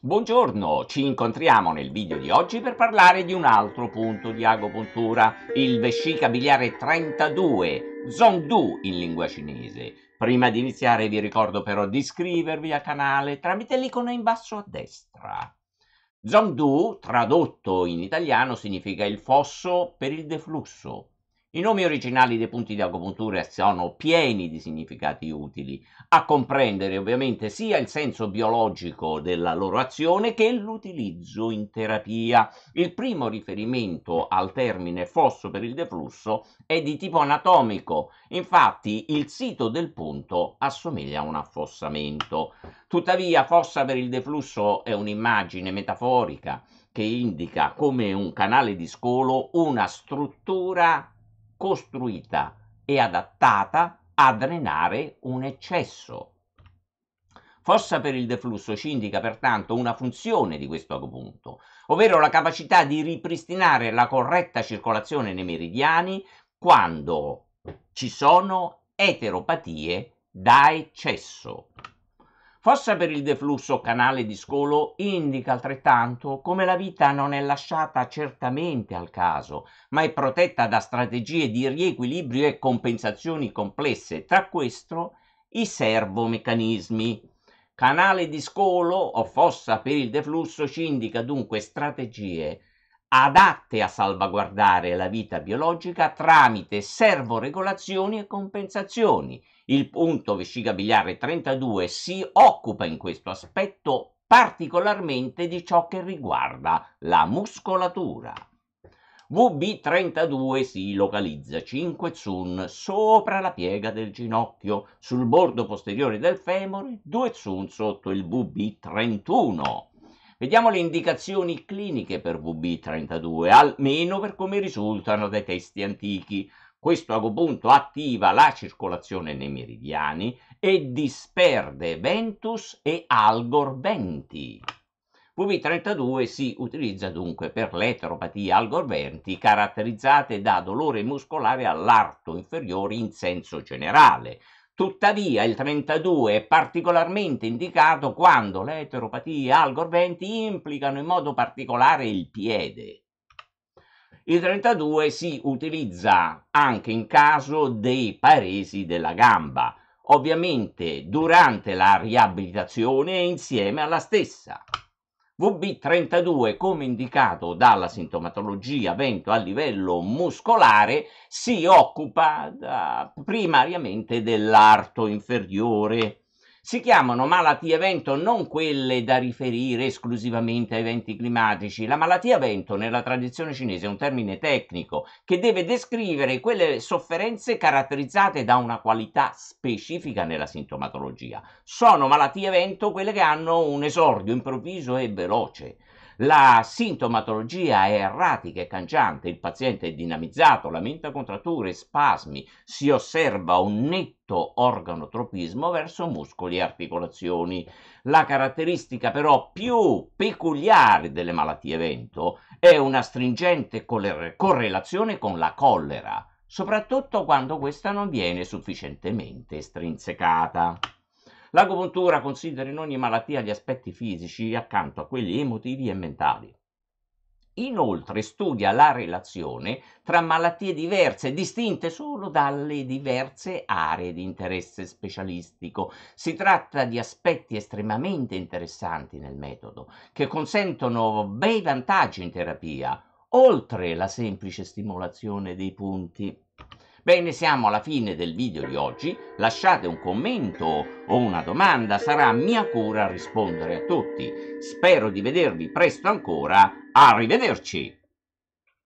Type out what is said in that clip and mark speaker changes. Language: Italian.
Speaker 1: Buongiorno, ci incontriamo nel video di oggi per parlare di un altro punto di agopuntura, il vescica biliare 32, Zongdu in lingua cinese. Prima di iniziare vi ricordo però di iscrivervi al canale tramite l'icona in basso a destra. Zongdu, tradotto in italiano, significa il fosso per il deflusso. I nomi originali dei punti di agopuntura sono pieni di significati utili a comprendere ovviamente sia il senso biologico della loro azione che l'utilizzo in terapia. Il primo riferimento al termine fosso per il deflusso è di tipo anatomico, infatti il sito del punto assomiglia a un affossamento. Tuttavia fossa per il deflusso è un'immagine metaforica che indica come un canale di scolo una struttura costruita e adattata a drenare un eccesso. Fossa per il deflusso ci indica pertanto una funzione di questo punto, ovvero la capacità di ripristinare la corretta circolazione nei meridiani quando ci sono eteropatie da eccesso fossa per il deflusso canale di scolo indica altrettanto come la vita non è lasciata certamente al caso, ma è protetta da strategie di riequilibrio e compensazioni complesse, tra questo i servomeccanismi. Canale di scolo o fossa per il deflusso ci indica dunque strategie adatte a salvaguardare la vita biologica tramite servoregolazioni e compensazioni. Il punto vescica biliare 32 si occupa in questo aspetto particolarmente di ciò che riguarda la muscolatura. VB32 si localizza 5 tsun sopra la piega del ginocchio, sul bordo posteriore del femore, 2 tsun sotto il VB31. Vediamo le indicazioni cliniche per VB32, almeno per come risultano dai testi antichi. Questo agopunto attiva la circolazione nei meridiani e disperde Ventus e Algor 20. VB32 si utilizza dunque per l'eteropatia Algor algorventi caratterizzate da dolore muscolare all'arto inferiore in senso generale, Tuttavia il 32 è particolarmente indicato quando l'eteropatia Algor algorventi implicano in modo particolare il piede. Il 32 si utilizza anche in caso dei paresi della gamba, ovviamente durante la riabilitazione e insieme alla stessa. VB32, come indicato dalla sintomatologia vento a livello muscolare, si occupa da, ah, primariamente dell'arto inferiore si chiamano malattie vento non quelle da riferire esclusivamente a eventi climatici. La malattia vento nella tradizione cinese è un termine tecnico che deve descrivere quelle sofferenze caratterizzate da una qualità specifica nella sintomatologia. Sono malattie vento quelle che hanno un esordio improvviso e veloce. La sintomatologia è erratica e cangiante, il paziente è dinamizzato, lamenta contratture, spasmi, si osserva un netto organotropismo verso muscoli e articolazioni. La caratteristica però più peculiare delle malattie vento è una stringente correlazione con la collera, soprattutto quando questa non viene sufficientemente estrinsecata. L'agopuntura considera in ogni malattia gli aspetti fisici accanto a quelli emotivi e mentali. Inoltre studia la relazione tra malattie diverse, distinte solo dalle diverse aree di interesse specialistico. Si tratta di aspetti estremamente interessanti nel metodo, che consentono bei vantaggi in terapia, oltre la semplice stimolazione dei punti. Bene, siamo alla fine del video di oggi, lasciate un commento o una domanda, sarà mia cura rispondere a tutti. Spero di vedervi presto ancora, arrivederci!